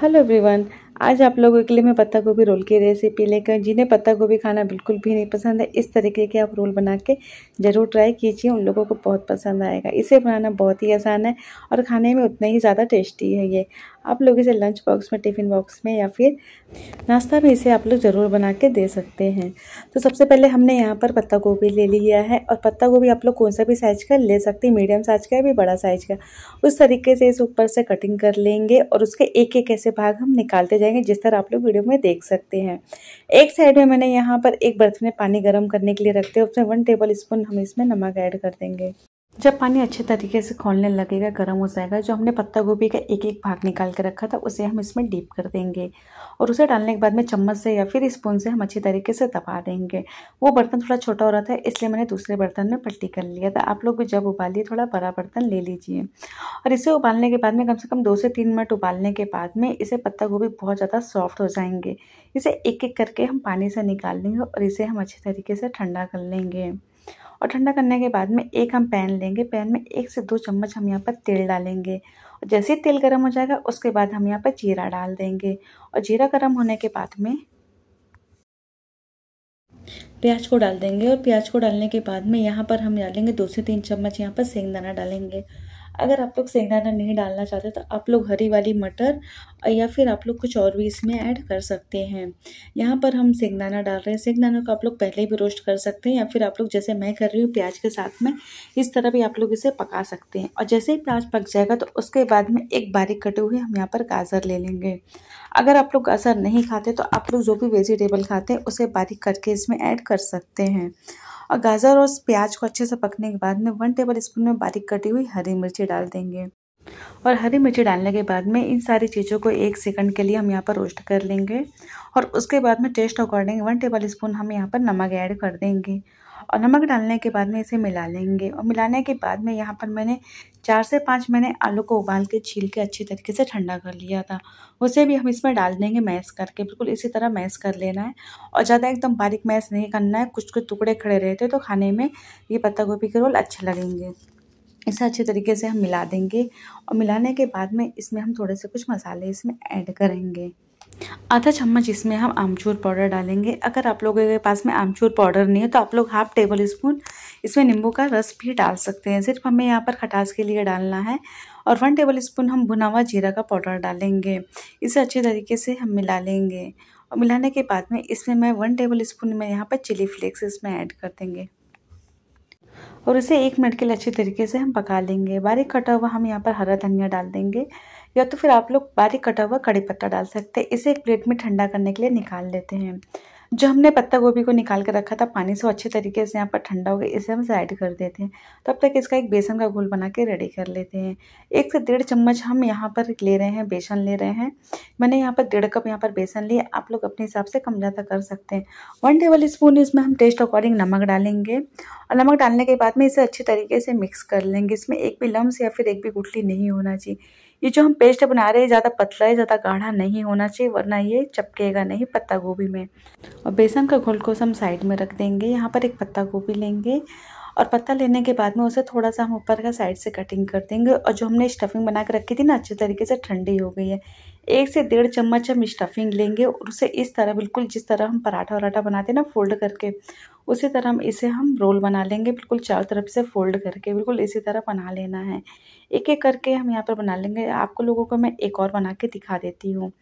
hello everyone आज आप लोगों के लिए मैं पत्ता गोभी रोल की रेसिपी लेकर जिन्हें पत्ता गोभी खाना बिल्कुल भी नहीं पसंद है इस तरीके के आप रोल बना के ज़रूर ट्राई कीजिए उन लोगों को बहुत पसंद आएगा इसे बनाना बहुत ही आसान है और खाने में उतना ही ज़्यादा टेस्टी है ये आप लोग इसे लंच बॉक्स में टिफ़िन बॉक्स में या फिर नाश्ता में इसे आप लोग ज़रूर बना के दे सकते हैं तो सबसे पहले हमने यहाँ पर पत्ता गोभी ले लिया है और पत्ता गोभी आप लोग कौन सा भी साइज़ का ले सकते हैं मीडियम साइज़ का या भी बड़ा साइज़ का उस तरीके से इस ऊपर से कटिंग कर लेंगे और उसके एक एक ऐसे भाग हम निकालते जाएंगे जिस तरह आप लोग वीडियो में देख सकते हैं एक साइड में मैंने यहाँ पर एक बर्तन में पानी गर्म करने के लिए रखते हैं उसमें वन टेबल स्पून हम इसमें नमक ऐड कर देंगे जब पानी अच्छे तरीके से खोलने लगेगा गर्म हो जाएगा जो हमने पत्ता गोभी का एक एक भाग निकाल के रखा था उसे हम इसमें डीप कर देंगे और उसे डालने के बाद में चम्मच से या फिर स्पून से हम अच्छे तरीके से दबा देंगे वो बर्तन थोड़ा छोटा हो रहा था इसलिए मैंने दूसरे बर्तन में पलटी कर लिया था आप लोग भी जब उबालिए थोड़ा बड़ा बर्तन ले लीजिए और इसे उबालने के बाद में कम से कम दो से तीन मिनट उबालने के बाद में इसे पत्ता गोभी बहुत ज़्यादा सॉफ्ट हो जाएंगे इसे एक एक करके हम पानी से निकाल लेंगे और इसे हम अच्छे तरीके से ठंडा कर लेंगे और ठंडा करने के बाद में एक हम पैन लेंगे पैन में एक से दो चम्मच हम यहाँ पर तेल डालेंगे और जैसे ही तेल गर्म हो जाएगा उसके बाद हम यहाँ पर जीरा डाल देंगे और जीरा गर्म होने के बाद में प्याज को डाल देंगे और प्याज को डालने के बाद में यहाँ पर हम डालेंगे दो से तीन चम्मच यहाँ पर सेंगदाना डालेंगे अगर आप लोग सेंगदाना नहीं डालना चाहते तो आप लोग हरी वाली मटर या फिर आप लोग कुछ और भी इसमें ऐड कर सकते हैं यहाँ पर हम सेंगदाना डाल रहे हैं सेंगदाना को आप लोग पहले भी रोस्ट कर सकते हैं या फिर आप लोग जैसे मैं कर रही हूँ प्याज के साथ में इस तरह भी आप लोग इसे पका सकते हैं और जैसे ही प्याज पक जाएगा तो उसके बाद में एक बारीक कटे हुए हम यहाँ पर गाजर ले लेंगे अगर आप लोग गाजर नहीं खाते तो आप लोग जो भी वेजिटेबल खाते हैं उसे बारीक करके इसमें ऐड कर सकते हैं और गाजर और प्याज को अच्छे से पकने के बाद में वन टेबल स्पून में बारीक कटी हुई हरी मिर्ची डाल देंगे और हरी मिर्ची डालने के बाद में इन सारी चीज़ों को एक सेकंड के लिए हम यहाँ पर रोस्ट कर लेंगे और उसके बाद में taste according one tablespoon हम यहाँ पर नमक ऐड कर देंगे और नमक डालने के बाद में इसे मिला लेंगे और मिलाने के बाद में यहाँ पर मैंने चार से पाँच मैंने आलू को उबाल के छील के अच्छी तरीके से ठंडा कर लिया था उसे भी हम इसमें डाल देंगे मैश करके बिल्कुल इसी तरह मैश कर लेना है और ज़्यादा एकदम बारीक मैश नहीं करना है कुछ कुछ टुकड़े खड़े रहते तो खाने में ये पत्ता गोभी के रोल अच्छे लगेंगे इसे अच्छे तरीके से हम मिला देंगे और मिलाने के बाद में इसमें हम थोड़े से कुछ मसाले इसमें ऐड करेंगे आधा चम्मच इसमें हम आमचूर पाउडर डालेंगे अगर आप लोगों के पास में आमचूर पाउडर नहीं है तो आप लोग हाफ टेबल स्पून इसमें नींबू का रस भी डाल सकते हैं सिर्फ हमें यहाँ पर खटास के लिए डालना है और वन टेबल स्पून हम भुना हुआ जीरा का पाउडर डालेंगे इसे अच्छे तरीके से हम मिला लेंगे और मिलाने के बाद में इसमें मैं वन टेबल स्पून में यहाँ पर चिली फ्लेक्स इसमें ऐड कर देंगे और इसे एक मिनट के लिए अच्छी तरीके से हम पका लेंगे बारीक कटा हुआ हम यहाँ पर हरा धनिया डाल देंगे या तो फिर आप लोग बारीक कटा हुआ कड़ी पत्ता डाल सकते हैं इसे एक प्लेट में ठंडा करने के लिए निकाल लेते हैं जो हमने पत्ता गोभी को निकाल कर रखा था पानी से अच्छे तरीके से यहाँ पर ठंडा हो गया इसे हम साइड कर देते हैं तब तो तक इसका एक बेसन का घोल बना के रेडी कर लेते हैं एक से डेढ़ चम्मच हम यहाँ पर ले रहे हैं बेसन ले रहे हैं मैंने यहाँ पर डेढ़ कप यहाँ पर बेसन लिए आप लोग अपने हिसाब से कम ज़्यादा कर सकते हैं वन टेबल स्पून इसमें हम टेस्ट अकॉर्डिंग नमक डालेंगे और नमक डालने के बाद में इसे अच्छे तरीके से मिक्स कर लेंगे इसमें एक भी लम्स या फिर एक भी गुठली नहीं होना चाहिए ये जो हम पेस्ट बना रहे हैं ज़्यादा पतला है ज़्यादा गाढ़ा नहीं होना चाहिए वरना ये चपकेगा नहीं पत्ता गोभी में और बेसन का घोल को हम साइड में रख देंगे यहाँ पर एक पत्ता गोभी लेंगे और पत्ता लेने के बाद में उसे थोड़ा सा हम ऊपर का साइड से कटिंग कर देंगे और जो हमने स्टफिंग बना के रखी थी ना अच्छे तरीके से ठंडी हो गई है एक से डेढ़ चम्मच हम स्टफिंग लेंगे और उसे इस तरह बिल्कुल जिस तरह हम पराठा वराठा बनाते हैं ना फोल्ड करके उसी तरह हम इसे हम रोल बना लेंगे बिल्कुल चारों तरफ से फोल्ड करके बिल्कुल इसी तरह बना लेना है एक एक करके हम यहाँ पर बना लेंगे आपको लोगों को मैं एक और बना के दिखा देती हूँ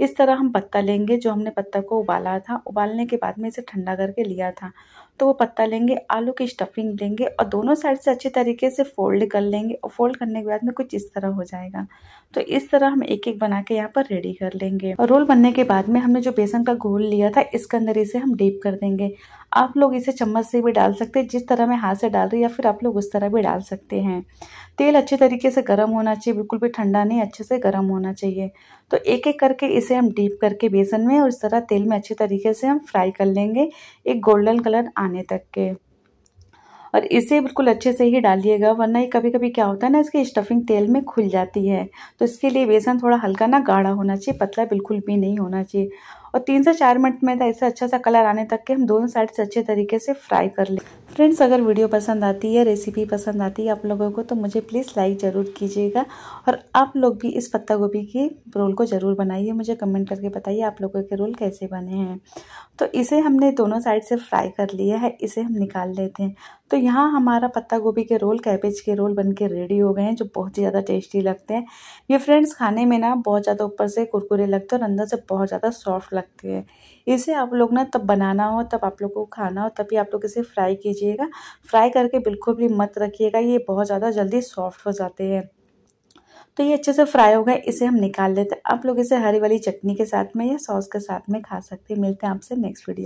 इस तरह हम पत्ता लेंगे जो हमने पत्ता को उबाला था उबालने के बाद में इसे ठंडा करके लिया था तो वो पत्ता लेंगे आलू की स्टफिंग देंगे और दोनों साइड से अच्छे तरीके से फोल्ड कर लेंगे और फोल्ड करने के बाद में कुछ इस तरह हो जाएगा तो इस तरह हम एक एक बना के यहाँ पर रेडी कर लेंगे और रोल बनने के बाद में हमने जो बेसन का घोल लिया था इसके अंदर इसे हम डीप कर देंगे आप लोग इसे चम्मच से भी डाल सकते हैं जिस तरह मैं हाथ से डाल रही या फिर आप लोग उस तरह भी डाल सकते हैं तेल अच्छे तरीके से गर्म होना चाहिए बिल्कुल भी ठंडा नहीं अच्छे से गर्म होना चाहिए तो एक एक करके इसे हम डीप करके बेसन में और इस तरह तेल में अच्छे तरीके से हम फ्राई कर लेंगे एक गोल्डन कलर आने तक के और इसे बिल्कुल अच्छे से ही डालिएगा वरना ये कभी कभी क्या होता है ना इसकी स्टफिंग तेल में खुल जाती है तो इसके लिए बेसन थोड़ा हल्का ना गाढ़ा होना चाहिए पतला बिल्कुल भी नहीं होना चाहिए और तीन से चार मिनट में ऐसे अच्छा सा कलर आने तक के हम दोनों साइड से अच्छे तरीके से फ्राई कर लें फ्रेंड्स अगर वीडियो पसंद आती है रेसिपी पसंद आती है आप लोगों को तो मुझे प्लीज़ लाइक ज़रूर कीजिएगा और आप लोग भी इस पत्ता गोभी के रोल को ज़रूर बनाइए मुझे कमेंट करके बताइए आप लोगों के रोल कैसे बने हैं तो इसे हमने दोनों साइड से फ्राई कर लिया है इसे हम निकाल लेते हैं तो यहाँ हमारा पत्ता गोभी के रोल कैबेज के रोल बन के रेडी हो गए हैं जो बहुत ही ज़्यादा टेस्टी लगते हैं ये फ्रेंड्स खाने में ना बहुत ज़्यादा ऊपर से कुरकुरे लगते हैं और अंदर से बहुत ज़्यादा सॉफ्ट लगते लगती है इसे आप लोग ना तब बनाना हो तब आप लोग को खाना हो तभी आप लोग इसे फ्राई कीजिएगा फ्राई करके बिल्कुल भी मत रखिएगा ये बहुत ज़्यादा जल्दी सॉफ्ट हो जाते हैं तो ये अच्छे से फ्राई हो गए इसे हम निकाल लेते हैं आप लोग इसे हरी वाली चटनी के साथ में या सॉस के साथ में खा सकते हैं मिलते हैं आपसे नेक्स्ट वीडियो